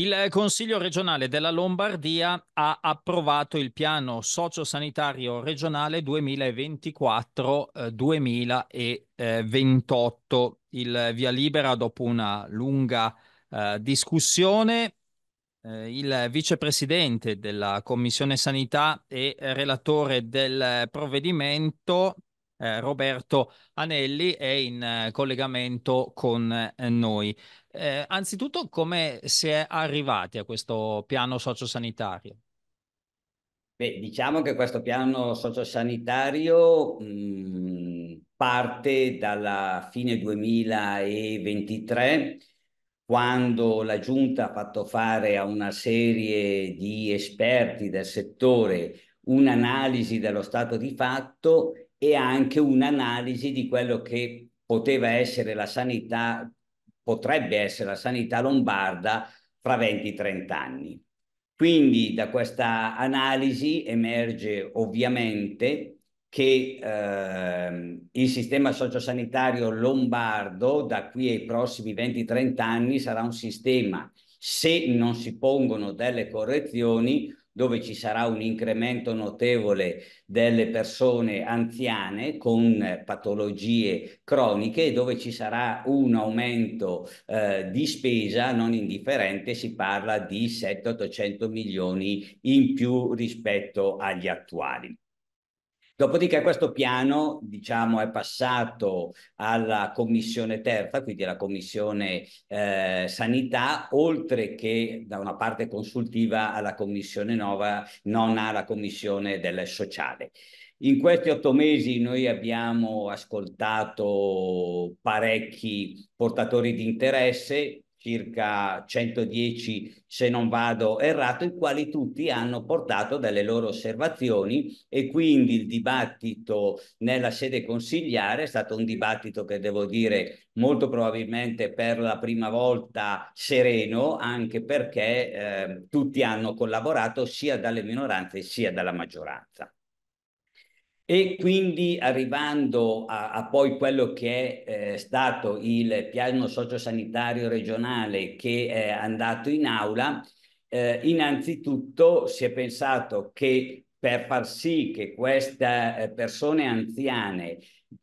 Il Consiglio regionale della Lombardia ha approvato il piano sociosanitario regionale 2024-2028. Eh, il via libera dopo una lunga eh, discussione. Eh, il vicepresidente della Commissione Sanità e relatore del provvedimento, eh, Roberto Anelli è in eh, collegamento con eh, noi. Eh, anzitutto, come si è arrivati a questo piano sociosanitario? Beh, diciamo che questo piano sociosanitario mh, parte dalla fine 2023 quando la Giunta ha fatto fare a una serie di esperti del settore un'analisi dello stato di fatto e anche un'analisi di quello che poteva essere la sanità, potrebbe essere la sanità lombarda fra 20-30 anni. Quindi da questa analisi emerge ovviamente che eh, il sistema sociosanitario lombardo da qui ai prossimi 20-30 anni sarà un sistema, se non si pongono delle correzioni, dove ci sarà un incremento notevole delle persone anziane con eh, patologie croniche e dove ci sarà un aumento eh, di spesa non indifferente, si parla di 700-800 milioni in più rispetto agli attuali. Dopodiché questo piano diciamo, è passato alla commissione terza, quindi alla commissione eh, sanità, oltre che da una parte consultiva alla commissione nova, non alla commissione del sociale. In questi otto mesi noi abbiamo ascoltato parecchi portatori di interesse, circa 110 se non vado errato, i quali tutti hanno portato dalle loro osservazioni e quindi il dibattito nella sede consigliare è stato un dibattito che devo dire molto probabilmente per la prima volta sereno, anche perché eh, tutti hanno collaborato sia dalle minoranze sia dalla maggioranza. E quindi arrivando a, a poi quello che è eh, stato il piano sociosanitario regionale che è andato in aula, eh, innanzitutto si è pensato che per far sì che queste eh, persone anziane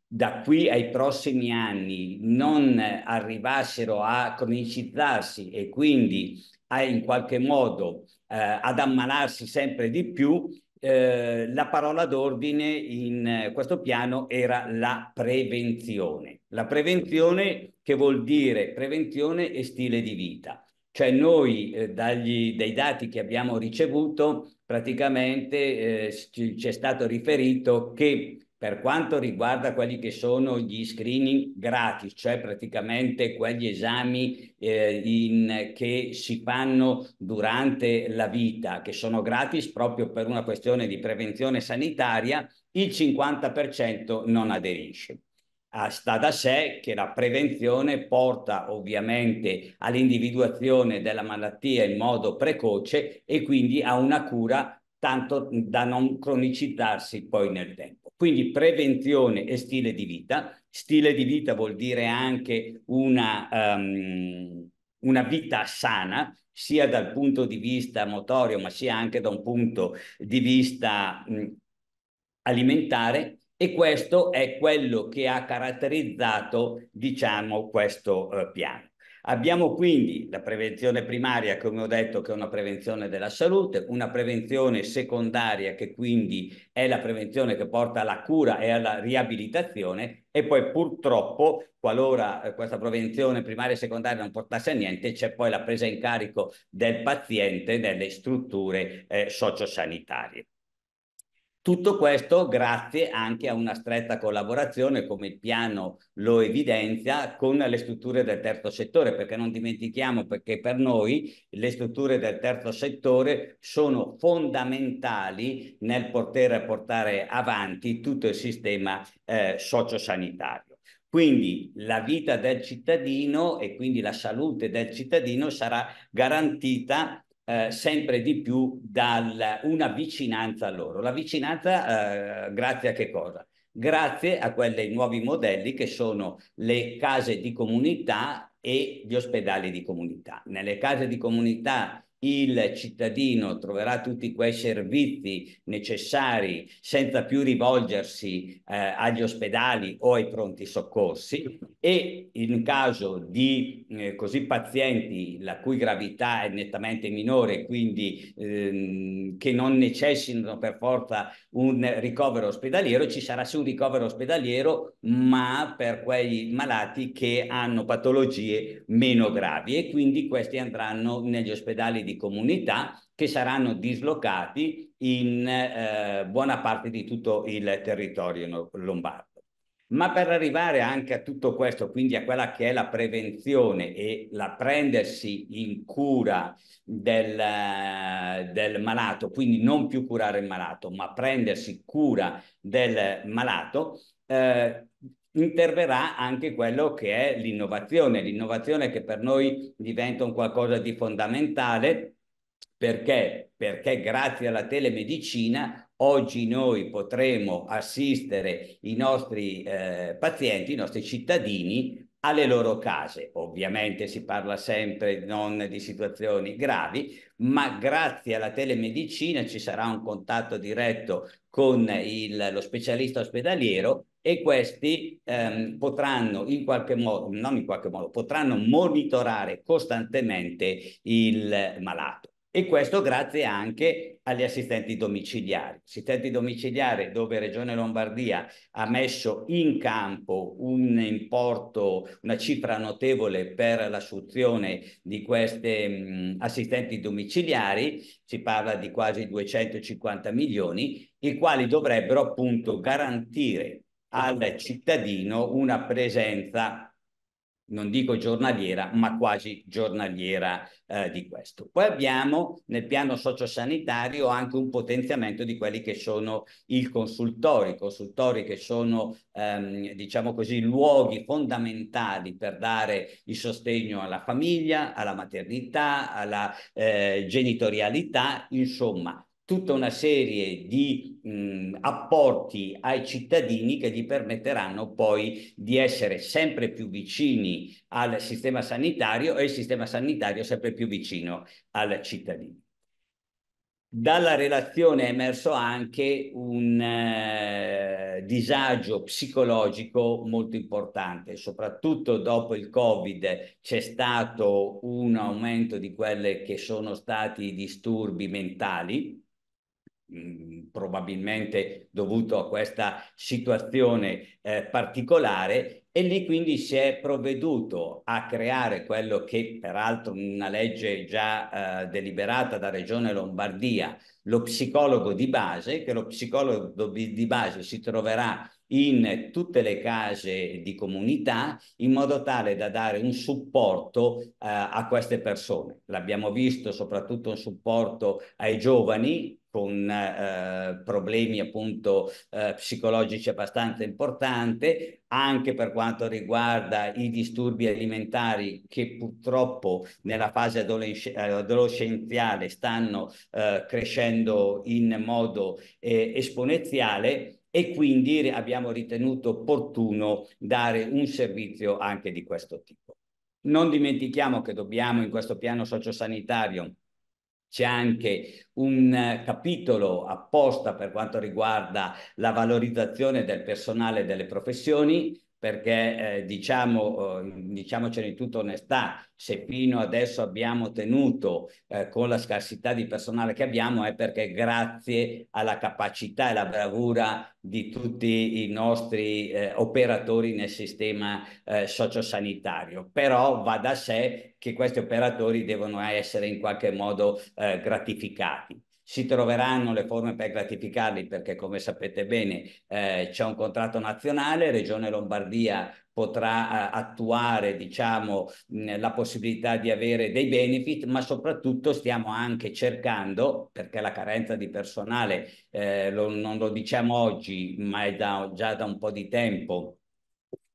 da qui ai prossimi anni non arrivassero a cronicizzarsi e quindi a, in qualche modo eh, ad ammalarsi sempre di più, eh, la parola d'ordine in eh, questo piano era la prevenzione. La prevenzione che vuol dire prevenzione e stile di vita. Cioè noi eh, dagli, dai dati che abbiamo ricevuto praticamente eh, ci, ci è stato riferito che per quanto riguarda quelli che sono gli screening gratis, cioè praticamente quegli esami eh, in, che si fanno durante la vita, che sono gratis proprio per una questione di prevenzione sanitaria, il 50% non aderisce. Ah, sta da sé che la prevenzione porta ovviamente all'individuazione della malattia in modo precoce e quindi a una cura tanto da non cronicizzarsi poi nel tempo. Quindi prevenzione e stile di vita. Stile di vita vuol dire anche una, um, una vita sana, sia dal punto di vista motorio, ma sia anche da un punto di vista mh, alimentare. E questo è quello che ha caratterizzato, diciamo, questo eh, piano. Abbiamo quindi la prevenzione primaria, come ho detto, che è una prevenzione della salute, una prevenzione secondaria che quindi è la prevenzione che porta alla cura e alla riabilitazione e poi purtroppo qualora eh, questa prevenzione primaria e secondaria non portasse a niente c'è poi la presa in carico del paziente nelle strutture eh, sociosanitarie. Tutto questo grazie anche a una stretta collaborazione, come il piano lo evidenzia, con le strutture del terzo settore, perché non dimentichiamo che per noi le strutture del terzo settore sono fondamentali nel poter portare avanti tutto il sistema eh, sociosanitario. Quindi la vita del cittadino e quindi la salute del cittadino sarà garantita eh, sempre di più da una vicinanza a loro. La vicinanza eh, grazie a che cosa? Grazie a quei nuovi modelli che sono le case di comunità e gli ospedali di comunità. Nelle case di comunità il cittadino troverà tutti quei servizi necessari senza più rivolgersi eh, agli ospedali o ai pronti soccorsi e in caso di eh, così pazienti la cui gravità è nettamente minore, quindi ehm, che non necessitano per forza un ricovero ospedaliero, ci sarà su un ricovero ospedaliero, ma per quei malati che hanno patologie meno gravi e quindi questi andranno negli ospedali di comunità che saranno dislocati in eh, buona parte di tutto il territorio lombardo. Ma per arrivare anche a tutto questo, quindi a quella che è la prevenzione e la prendersi in cura del, del, malato, quindi non più curare il malato, ma prendersi cura del malato, eh, interverrà anche quello che è l'innovazione, l'innovazione che per noi diventa un qualcosa di fondamentale perché? Perché grazie alla telemedicina oggi noi potremo assistere i nostri eh, pazienti, i nostri cittadini alle loro case. Ovviamente si parla sempre non di situazioni gravi, ma grazie alla telemedicina ci sarà un contatto diretto con il, lo specialista ospedaliero e questi ehm, potranno in qualche modo, non in qualche modo, potranno monitorare costantemente il malato. E questo grazie anche agli assistenti domiciliari. Assistenti domiciliari dove Regione Lombardia ha messo in campo un importo, una cifra notevole per l'assunzione di questi assistenti domiciliari, si parla di quasi 250 milioni, i quali dovrebbero appunto garantire al cittadino una presenza non dico giornaliera, ma quasi giornaliera eh, di questo. Poi abbiamo nel piano sociosanitario anche un potenziamento di quelli che sono i consultori, consultori che sono, ehm, diciamo così, luoghi fondamentali per dare il sostegno alla famiglia, alla maternità, alla eh, genitorialità, insomma, tutta una serie di mh, apporti ai cittadini che gli permetteranno poi di essere sempre più vicini al sistema sanitario e il sistema sanitario sempre più vicino al cittadino. Dalla relazione è emerso anche un eh, disagio psicologico molto importante, soprattutto dopo il Covid c'è stato un aumento di quelli che sono stati i disturbi mentali, probabilmente dovuto a questa situazione eh, particolare e lì quindi si è provveduto a creare quello che peraltro una legge già eh, deliberata da Regione Lombardia lo psicologo di base, che lo psicologo di base si troverà in tutte le case di comunità in modo tale da dare un supporto eh, a queste persone. L'abbiamo visto soprattutto un supporto ai giovani con eh, problemi appunto eh, psicologici abbastanza importanti, anche per quanto riguarda i disturbi alimentari che purtroppo nella fase adolesc- adolescenziale stanno eh, crescendo crescendo in modo eh, esponenziale e quindi abbiamo ritenuto opportuno dare un servizio anche di questo tipo. Non dimentichiamo che dobbiamo in questo piano sociosanitario c'è anche un capitolo apposta per quanto riguarda la valorizzazione del personale delle professioni, perché eh, diciamo, eh, diciamocene in tutta onestà, se fino adesso abbiamo tenuto eh, con la scarsità di personale che abbiamo è perché grazie alla capacità e alla bravura di tutti i nostri eh, operatori nel sistema eh, sociosanitario. Però va da sé che questi operatori devono essere in qualche modo eh, gratificati si troveranno le forme per gratificarli perché come sapete bene eh, c'è un contratto nazionale, Regione Lombardia potrà eh, attuare diciamo, mh, la possibilità di avere dei benefit, ma soprattutto stiamo anche cercando, perché la carenza di personale eh, lo, non lo diciamo oggi, ma è da, già da un po' di tempo,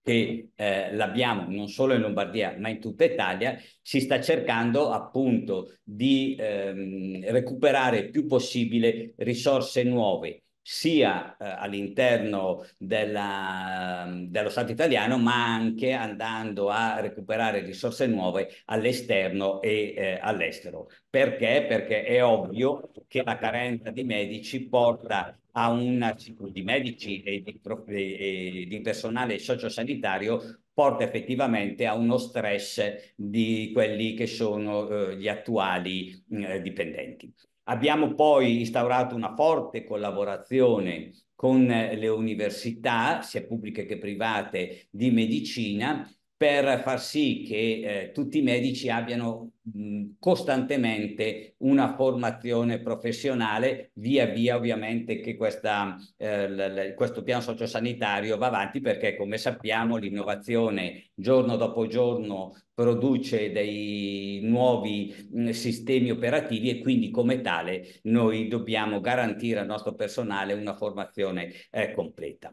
che eh, l'abbiamo non solo in Lombardia ma in tutta Italia, si sta cercando appunto di ehm, recuperare il più possibile risorse nuove sia eh, all'interno dello Stato italiano, ma anche andando a recuperare risorse nuove all'esterno e eh, all'estero. Perché? Perché è ovvio che la carenza di medici porta a una di medici e di, e di personale sociosanitario porta effettivamente a uno stress di quelli che sono eh, gli attuali dipendenti. Abbiamo poi instaurato una forte collaborazione con eh, le università, sia pubbliche che private, di medicina per far sì che eh, tutti i medici abbiano mh, costantemente una formazione professionale, via via ovviamente che questa, eh, questo piano sociosanitario va avanti perché come sappiamo l'innovazione giorno dopo giorno produce dei nuovi mh, sistemi operativi e quindi come tale noi dobbiamo garantire al nostro personale una formazione eh, completa.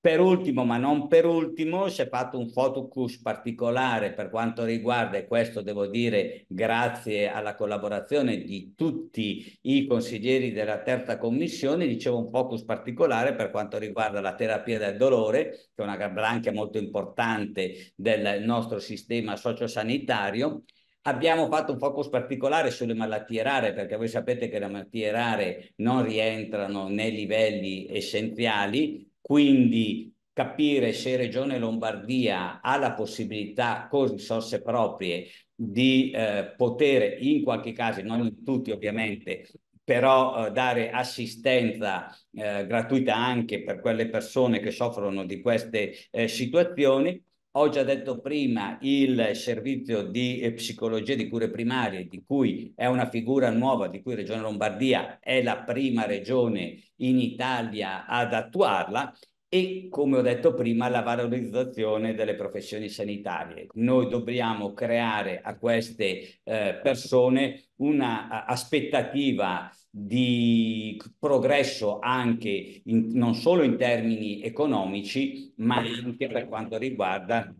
Per ultimo, ma non per ultimo, si è fatto un focus particolare per quanto riguarda, e questo devo dire grazie alla collaborazione di tutti i consiglieri della terza commissione, dicevo un focus particolare per quanto riguarda la terapia del dolore, che è una branca molto importante del nostro sistema sociosanitario. Abbiamo fatto un focus particolare sulle malattie rare perché voi sapete che le malattie rare non rientrano nei livelli essenziali, quindi capire se Regione Lombardia ha la possibilità con risorse proprie di eh, poter in qualche caso, non in tutti ovviamente, però eh, dare assistenza eh, gratuita anche per quelle persone che soffrono di queste eh, situazioni ho già detto prima il servizio di eh, psicologia di cure primarie, di cui è una figura nuova, di cui Regione Lombardia è la prima regione in Italia ad attuarla e, come ho detto prima, la valorizzazione delle professioni sanitarie. Noi dobbiamo creare a queste eh, persone una aspettativa di progresso anche in, non solo in termini economici, ma anche per quanto riguarda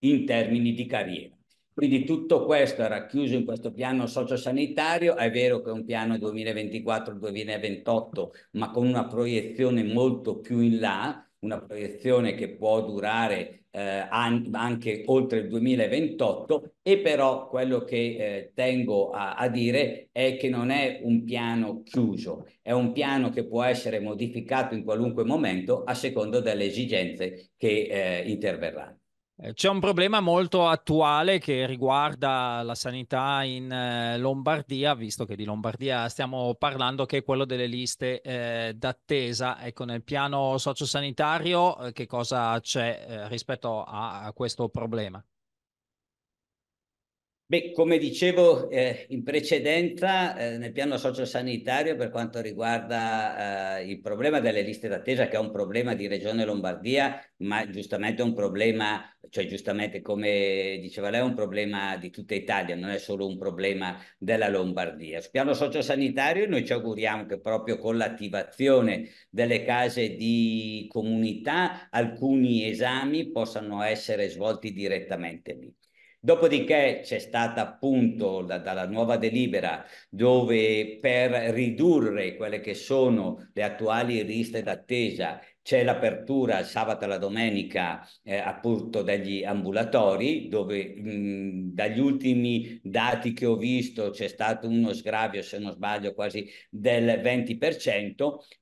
in termini di carriera. Quindi tutto questo è racchiuso in questo piano sociosanitario, è vero che è un piano 2024-2028, ma con una proiezione molto più in là, una proiezione che può durare eh, an anche oltre il 2028 e però quello che eh, tengo a, a dire è che non è un piano chiuso, è un piano che può essere modificato in qualunque momento a seconda delle esigenze che eh, interverranno. Eh, c'è un problema molto attuale che riguarda la sanità in eh, Lombardia, visto che di Lombardia stiamo parlando, che è quello delle liste eh, d'attesa. Ecco, nel piano sociosanitario eh, che cosa c'è eh, rispetto a, a questo problema? Beh, come dicevo eh, in precedenza, eh, nel piano sociosanitario per quanto riguarda eh, il problema delle liste d'attesa, che è un problema di Regione Lombardia, ma giustamente è un problema, cioè giustamente come diceva lei, è un problema di tutta Italia, non è solo un problema della Lombardia. Sul piano sociosanitario noi ci auguriamo che proprio con l'attivazione delle case di comunità alcuni esami possano essere svolti direttamente lì. Dopodiché c'è stata appunto da, dalla nuova delibera dove per ridurre quelle che sono le attuali liste d'attesa c'è l'apertura sabato e la domenica eh, appunto degli ambulatori dove mh, dagli ultimi dati che ho visto c'è stato uno sgravio se non sbaglio quasi del 20%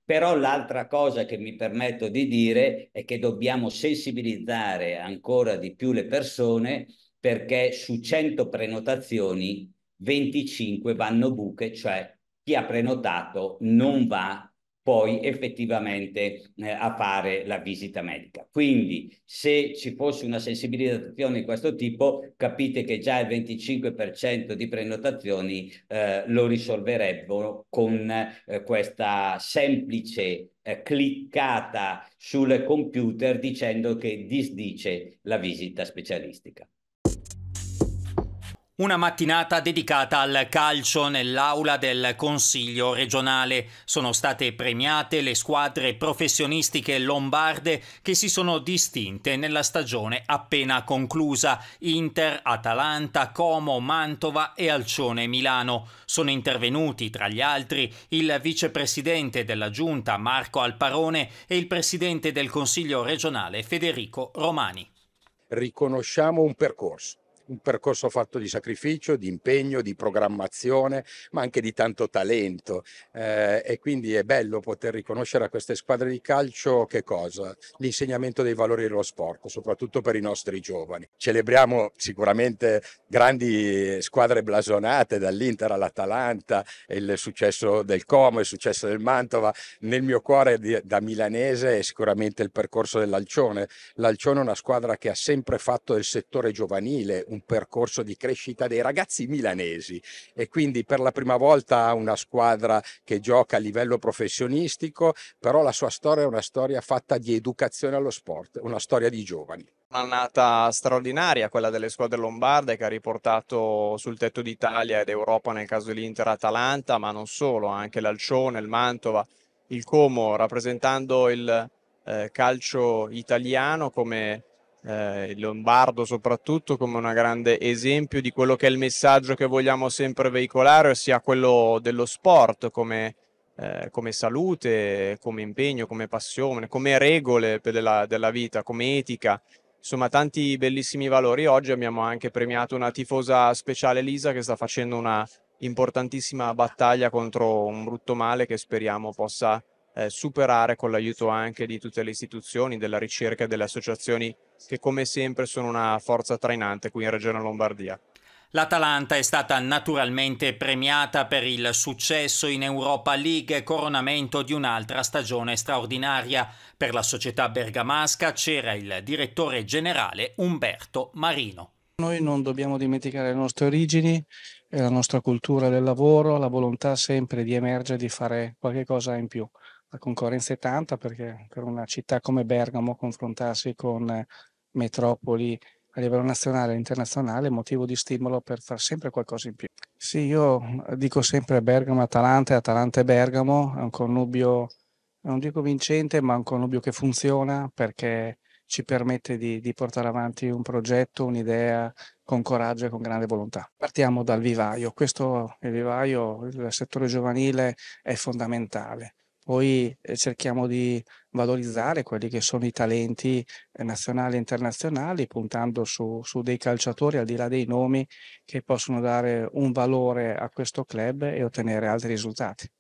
però l'altra cosa che mi permetto di dire è che dobbiamo sensibilizzare ancora di più le persone perché su 100 prenotazioni 25 vanno buche, cioè chi ha prenotato non va poi effettivamente eh, a fare la visita medica. Quindi se ci fosse una sensibilizzazione di questo tipo, capite che già il 25% di prenotazioni eh, lo risolverebbero con eh, questa semplice eh, cliccata sul computer dicendo che disdice la visita specialistica. Una mattinata dedicata al calcio nell'aula del Consiglio regionale. Sono state premiate le squadre professionistiche lombarde che si sono distinte nella stagione appena conclusa. Inter, Atalanta, Como, Mantova e Alcione Milano. Sono intervenuti, tra gli altri, il vicepresidente della giunta Marco Alparone e il presidente del Consiglio regionale Federico Romani. Riconosciamo un percorso un percorso fatto di sacrificio, di impegno, di programmazione, ma anche di tanto talento. Eh, e quindi è bello poter riconoscere a queste squadre di calcio che cosa? L'insegnamento dei valori dello sport, soprattutto per i nostri giovani. Celebriamo sicuramente grandi squadre blasonate dall'Inter all'Atalanta, il successo del Como, il successo del Mantova. Nel mio cuore da milanese è sicuramente il percorso dell'Alcione. L'Alcione è una squadra che ha sempre fatto del settore giovanile un percorso di crescita dei ragazzi milanesi e quindi per la prima volta ha una squadra che gioca a livello professionistico, però la sua storia è una storia fatta di educazione allo sport, una storia di giovani un'annata straordinaria, quella delle squadre lombarde che ha riportato sul tetto d'Italia ed Europa nel caso dell'Inter Atalanta, ma non solo, anche l'Alcione, il Mantova, il Como, rappresentando il eh, calcio italiano come eh, il Lombardo soprattutto come un grande esempio di quello che è il messaggio che vogliamo sempre veicolare, ossia quello dello sport come, eh, come salute, come impegno, come passione, come regole della, della vita, come etica. Insomma, tanti bellissimi valori. Oggi abbiamo anche premiato una tifosa speciale Lisa che sta facendo una importantissima battaglia contro un brutto male che speriamo possa eh, superare con l'aiuto anche di tutte le istituzioni, della ricerca e delle associazioni che come sempre sono una forza trainante qui in Regione Lombardia. L'Atalanta è stata naturalmente premiata per il successo in Europa League coronamento di un'altra stagione straordinaria. Per la società bergamasca c'era il direttore generale Umberto Marino. Noi non dobbiamo dimenticare le nostre origini, eh, la nostra cultura del lavoro, la volontà sempre di emergere, di fare qualche cosa in più la concorrenza è tanta perché per una città come Bergamo confrontarsi con eh, metropoli a livello nazionale e internazionale è motivo di stimolo per fare sempre qualcosa in più. Sì, io eh, dico sempre Bergamo-Atalanta e Atalanta-Bergamo, è un connubio, non dico vincente, ma un connubio che funziona perché ci permette di, di portare avanti un progetto, un'idea con coraggio e con grande volontà. Partiamo dal vivaio, questo il vivaio, il settore giovanile è fondamentale poi eh, cerchiamo di valorizzare quelli che sono i talenti eh, nazionali e internazionali, puntando su, su, dei calciatori al di là dei nomi che possono dare un valore a questo club e ottenere altri risultati.